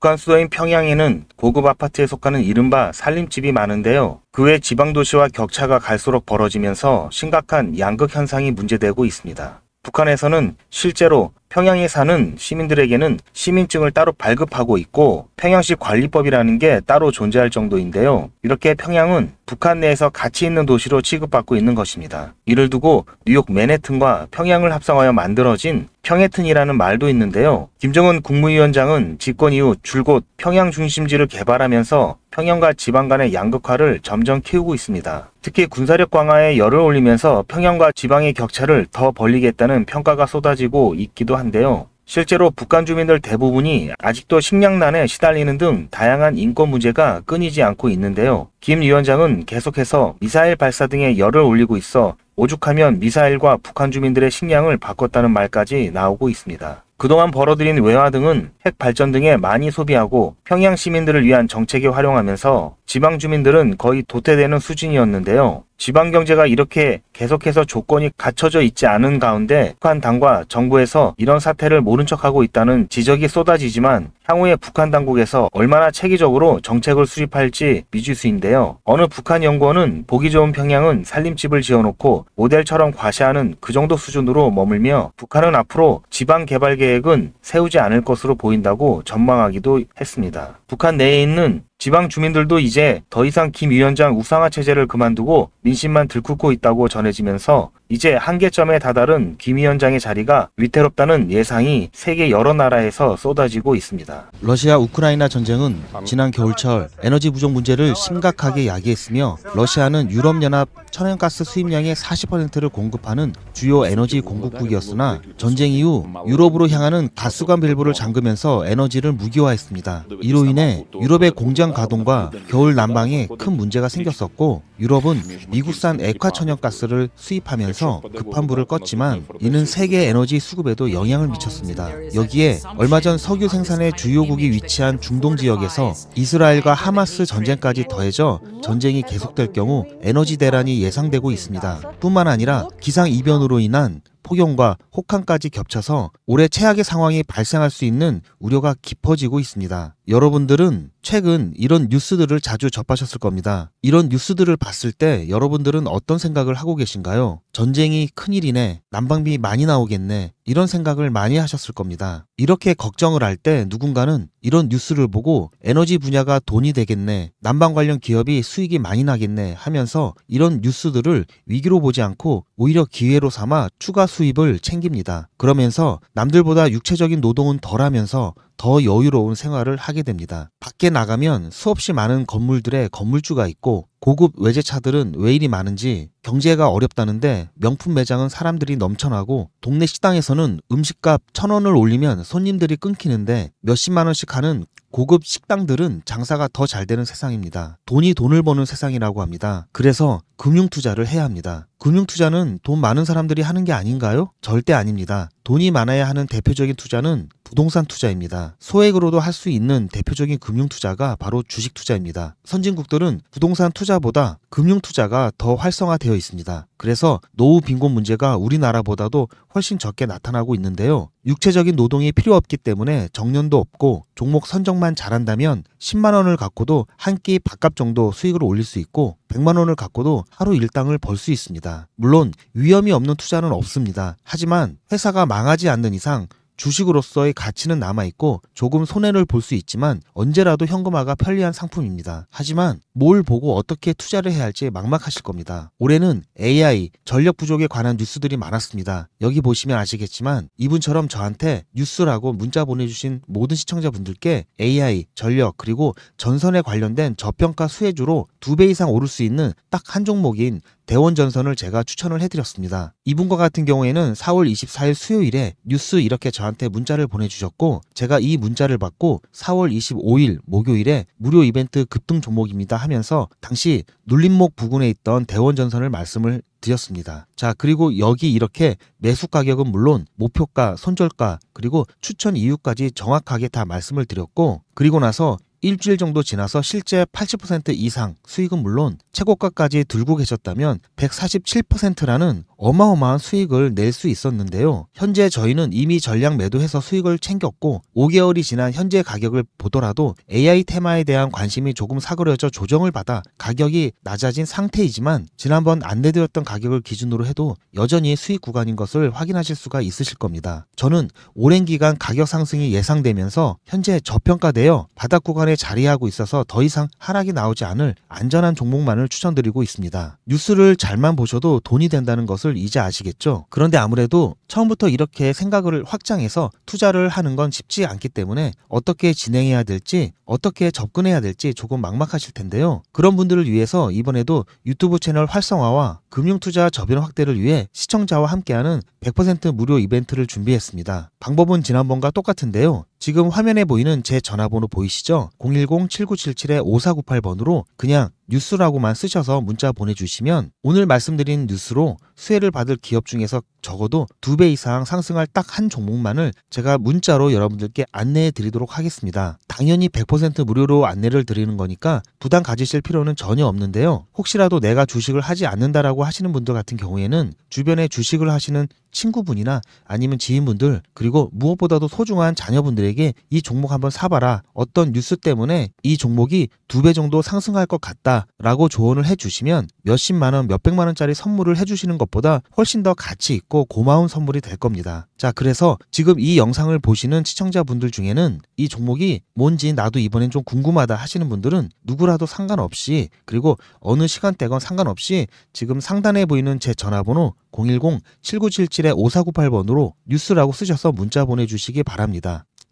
북한 수도인 평양에는 고급 아파트에 속하는 이른바 살림집이 많은데요. 그 외 지방 도시와 격차가 갈수록 벌어지면서 심각한 양극 현상이 문제되고 있습니다. 북한에서는 실제로 평양에 사는 시민들에게는 시민증을 따로 발급하고 있고 평양시 관리법이라는 게 따로 존재할 정도인데요. 이렇게 평양은 북한 내에서 가치 있는 도시로 취급받고 있는 것입니다. 이를 두고 뉴욕 맨해튼과 평양을 합성하여 만들어진 평해튼이라는 말도 있는데요. 김정은 국무위원장은 집권 이후 줄곧 평양 중심지를 개발하면서 평양과 지방 간의 양극화를 점점 키우고 있습니다. 특히 군사력 강화에 열을 올리면서 평양과 지방의 격차를 더 벌리겠다는 평가가 쏟아지고 있기도 한데요. 실제로 북한 주민들 대부분이 아직도 식량난에 시달리는 등 다양한 인권 문제가 끊이지 않고 있는데요. 김 위원장은 계속해서 미사일 발사 등에 열을 올리고 있어 오죽하면 미사일과 북한 주민들의 식량을 바꿨다는 말까지 나오고 있습니다. 그동안 벌어들인 외화 등은 핵 발전 등에 많이 소비하고 평양 시민들을 위한 정책에 활용하면서 지방 주민들은 거의 도태되는 수준이었는데요. 지방 경제가 이렇게 계속해서 조건이 갖춰져 있지 않은 가운데 북한 당과 정부에서 이런 사태를 모른 척하고 있다는 지적이 쏟아지지만 향후에 북한 당국에서 얼마나 체계적으로 정책을 수립할지 미지수인데요. 어느 북한 연구원은 보기 좋은 평양은 살림집을 지어놓고 모델처럼 과시하는 그 정도 수준으로 머물며 북한은 앞으로 지방 개발 계획은 세우지 않을 것으로 보인다고 전망하기도 했습니다. 북한 내에 있는 지방 주민들도 이제 더 이상 김 위원장 우상화 체제를 그만두고 민심만 들끓고 있다고 전해지면서 이제 한계점에 다다른 김 위원장의 자리가 위태롭다는 예상이 세계 여러 나라에서 쏟아지고 있습니다. 러시아 우크라이나 전쟁은 지난 겨울철 에너지 부족 문제를 심각하게 야기했으며 러시아는 유럽연합 천연가스 수입량의 40%를 공급하는 주요 에너지 공급국이었으나 전쟁 이후 유럽으로 향하는 가스관 밸브를 잠그면서 에너지를 무기화했습니다. 이로 인해 유럽의 공장 가동과 겨울 난방에 큰 문제가 생겼었고 유럽은 미국산 액화천연가스를 수입하면서 상서 그 급한 불을 껐지만 이는 세계 에너지 수급에도 영향을 미쳤습니다. 여기에 얼마 전 석유 생산의 주요국이 위치한 중동 지역에서 이스라엘과 하마스 전쟁까지 더해져 전쟁이 계속될 경우 에너지 대란이 예상되고 있습니다. 뿐만 아니라 기상 이변으로 인한 폭염과 혹한까지 겹쳐서 올해 최악의 상황이 발생할 수 있는 우려가 깊어지고 있습니다. 여러분들은 최근 이런 뉴스들을 자주 접하셨을 겁니다. 이런 뉴스들을 봤을 때 여러분들은 어떤 생각을 하고 계신가요? 전쟁이 큰일이네. 난방비 많이 나오겠네. 이런 생각을 많이 하셨을 겁니다. 이렇게 걱정을 할 때 누군가는 이런 뉴스를 보고 에너지 분야가 돈이 되겠네. 난방 관련 기업이 수익이 많이 나겠네 하면서 이런 뉴스들을 위기로 보지 않고 오히려 기회로 삼아 추가 수입을 챙깁니다. 그러면서 남들보다 육체적인 노동은 덜 하면서 더 여유로운 생활을 하게 됩니다. 밖에 나가면 수없이 많은 건물들의 건물주가 있고 고급 외제차들은 왜 이리 많은지 경제가 어렵다는데 명품 매장은 사람들이 넘쳐나고 동네 식당에서는 음식값 천 원을 올리면 손님들이 끊기는데 몇십만 원씩 하는 고급 식당들은 장사가 더 잘 되는 세상입니다. 돈이 돈을 버는 세상이라고 합니다. 그래서 금융 투자를 해야 합니다. 금융 투자는 돈 많은 사람들이 하는 게 아닌가요? 절대 아닙니다. 돈이 많아야 하는 대표적인 투자는 부동산 투자입니다. 소액으로도 할 수 있는 대표적인 금융 투자가 바로 주식 투자입니다. 선진국들은 부동산 투자보다 금융 투자가 더 활성화되어 있습니다. 그래서 노후 빈곤 문제가 우리나라보다도 훨씬 적게 나타나고 있는데요. 육체적인 노동이 필요 없기 때문에 정년도 없고 종목 선정만 잘한다면 10만 원을 갖고도 한 끼 밥값 정도 수익을 올릴 수 있고 100만 원을 갖고도 하루 일당을 벌 수 있습니다. 물론 위험이 없는 투자는 없습니다. 하지만 회사가 망하지 않는 이상 주식으로서의 가치는 남아있고 조금 손해를 볼 수 있지만 언제라도 현금화가 편리한 상품입니다. 하지만 뭘 보고 어떻게 투자를 해야 할지 막막하실 겁니다. 올해는 AI, 전력 부족에 관한 뉴스들이 많았습니다. 여기 보시면 아시겠지만 이분처럼 저한테 뉴스라고 문자 보내주신 모든 시청자분들께 AI, 전력, 그리고 전선에 관련된 저평가 수혜주로 두 배 이상 오를 수 있는 딱 한 종목인 대원전선을 제가 추천을 해드렸습니다. 이분과 같은 경우에는 4월 24일 수요일에 뉴스 이렇게 저한테 문자를 보내주셨고 제가 이 문자를 받고 4월 25일 목요일에 무료 이벤트 급등 종목입니다 하면서 당시 눌림목 부근에 있던 대원전선을 말씀을 드렸습니다. 자, 그리고 여기 이렇게 매수 가격은 물론 목표가, 손절가, 그리고 추천 이유까지 정확하게 다 말씀을 드렸고, 그리고 나서 일주일 정도 지나서 실제 80% 이상 수익은 물론 최고가까지 들고 계셨다면 147%라는 어마어마한 수익을 낼 수 있었는데요. 현재 저희는 이미 전량 매도해서 수익을 챙겼고 5개월이 지난 현재 가격을 보더라도 AI 테마에 대한 관심이 조금 사그려져 조정을 받아 가격이 낮아진 상태이지만 지난번 안내드렸던 가격을 기준으로 해도 여전히 수익 구간인 것을 확인하실 수가 있으실 겁니다. 저는 오랜 기간 가격 상승이 예상되면서 현재 저평가되어 바닥 구간 상에 자리하고 있어서 더 이상 하락이 나오지 않을 안전한 종목만을 추천드리고 있습니다. 뉴스를 잘만 보셔도 돈이 된다는 것을 이제 아시겠죠? 그런데 아무래도 처음부터 이렇게 생각을 확장해서 투자를 하는 건 쉽지 않기 때문에 어떻게 진행해야 될지 어떻게 접근해야 될지 조금 막막하실 텐데요. 그런 분들을 위해서 이번에도 유튜브 채널 활성화와 금융투자 저변 확대를 위해 시청자와 함께하는 100% 무료 이벤트를 준비했습니다. 방법은 지난번과 똑같은데요. 지금 화면에 보이는 제 전화번호 보이시죠? 010-7977-5498번으로 그냥 뉴스라고만 쓰셔서 문자 보내주시면 오늘 말씀드린 뉴스로 수혜를 받을 기업 중에서 적어도 두 배 이상 상승할 딱 한 종목만을 제가 문자로 여러분들께 안내해 드리도록 하겠습니다. 당연히 100% 무료로 안내를 드리는 거니까 부담 가지실 필요는 전혀 없는데요. 혹시라도 내가 주식을 하지 않는다라고 하시는 분들 같은 경우에는 주변에 주식을 하시는 친구분이나 아니면 지인분들 그리고 무엇보다도 소중한 자녀분들에게 이 종목 한번 사봐라 어떤 뉴스 때문에 이 종목이 두 배 정도 상승할 것 같다라고 조언을 해주시면 몇십만 원 몇백만 원짜리 선물을 해주시는 것보다 훨씬 더 가치 있고 고마운 선물이 될 겁니다 자 그래서 지금 이 영상을 보시는 시청자분들 중에는 이 종목이 뭐 뭔지 나도 이번엔 좀 궁금하다 하시는 분들은 누구라도 상관없이 그리고 어느 시간대건 상관없이 지금 상단에 보이는 제 전화번호 010-7977-5498번으로 뉴스라고 쓰셔서 문자 보내주시기 바랍니다.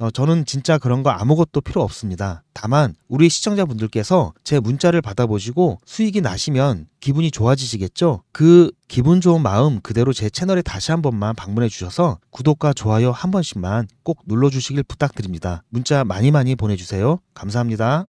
어, 저는 진짜 그런 거 아무것도 필요 없습니다. 다만 우리 시청자분들께서 제 문자를 받아보시고 수익이 나시면 기분이 좋아지시겠죠? 그 기분 좋은 마음 그대로 제 채널에 다시 한 번만 방문해 주셔서 구독과 좋아요 한 번씩만 꼭 눌러 주시길 부탁드립니다. 문자 많이 많이 보내주세요. 감사합니다.